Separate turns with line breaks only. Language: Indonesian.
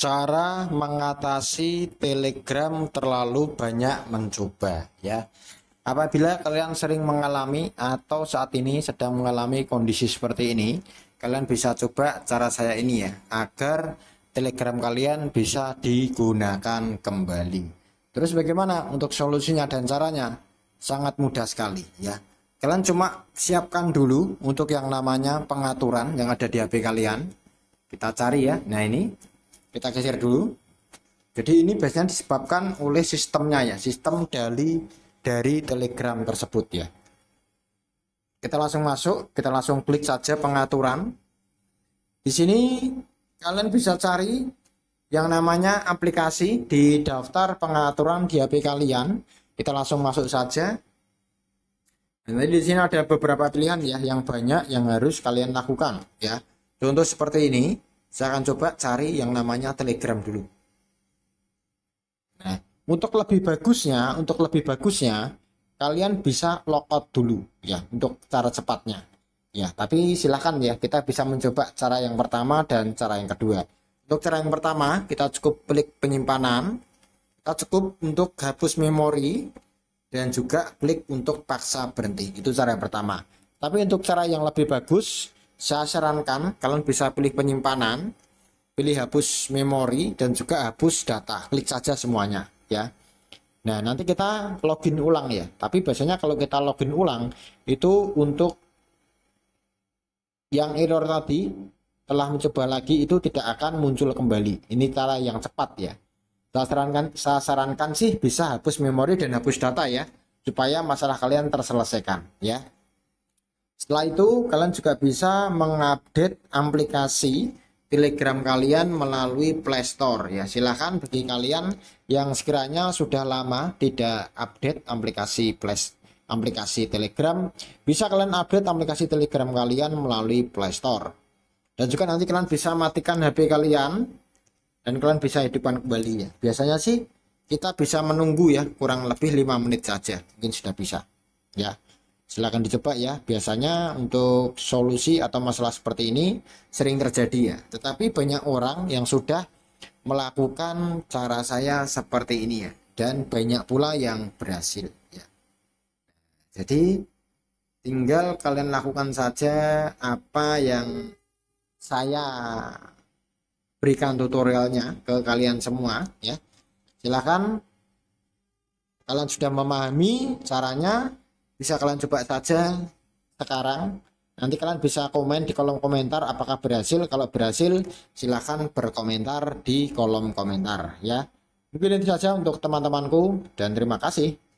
cara mengatasi telegram terlalu banyak mencoba ya apabila kalian sering mengalami atau saat ini sedang mengalami kondisi seperti ini kalian bisa coba cara saya ini ya agar telegram kalian bisa digunakan kembali terus bagaimana untuk solusinya dan caranya sangat mudah sekali ya kalian cuma siapkan dulu untuk yang namanya pengaturan yang ada di HP kalian kita cari ya nah ini kita geser dulu jadi ini biasanya disebabkan oleh sistemnya ya sistem dari dari telegram tersebut ya kita langsung masuk kita langsung klik saja pengaturan di sini kalian bisa cari yang namanya aplikasi di daftar pengaturan di HP kalian kita langsung masuk saja Nanti di sini ada beberapa pilihan ya yang banyak yang harus kalian lakukan ya. Contoh seperti ini. Saya akan coba cari yang namanya Telegram dulu. Nah, untuk lebih bagusnya, untuk lebih bagusnya kalian bisa logout dulu ya untuk cara cepatnya. Ya, tapi silahkan ya kita bisa mencoba cara yang pertama dan cara yang kedua. Untuk cara yang pertama, kita cukup klik penyimpanan, kita cukup untuk hapus memori dan juga klik untuk paksa berhenti. Itu cara yang pertama. Tapi untuk cara yang lebih bagus, saya sarankan kalian bisa pilih penyimpanan pilih hapus memori dan juga hapus data klik saja semuanya ya nah nanti kita login ulang ya tapi biasanya kalau kita login ulang itu untuk yang error tadi telah mencoba lagi itu tidak akan muncul kembali ini cara yang cepat ya saya sarankan, saya sarankan sih bisa hapus memori dan hapus data ya supaya masalah kalian terselesaikan ya setelah itu, kalian juga bisa mengupdate aplikasi Telegram kalian melalui Play Store ya. Silahkan bagi kalian yang sekiranya sudah lama tidak update aplikasi Play aplikasi Telegram, bisa kalian update aplikasi Telegram kalian melalui Play Store. Dan juga nanti kalian bisa matikan HP kalian dan kalian bisa hidupkan kembali ya. Biasanya sih kita bisa menunggu ya kurang lebih 5 menit saja, mungkin sudah bisa ya silahkan dicoba ya biasanya untuk solusi atau masalah seperti ini sering terjadi ya tetapi banyak orang yang sudah melakukan cara saya seperti ini ya dan banyak pula yang berhasil ya jadi tinggal kalian lakukan saja apa yang saya berikan tutorialnya ke kalian semua ya silahkan kalian sudah memahami caranya bisa kalian coba saja sekarang nanti kalian bisa komen di kolom komentar apakah berhasil kalau berhasil silahkan berkomentar di kolom komentar ya mungkin itu saja untuk teman-temanku dan terima kasih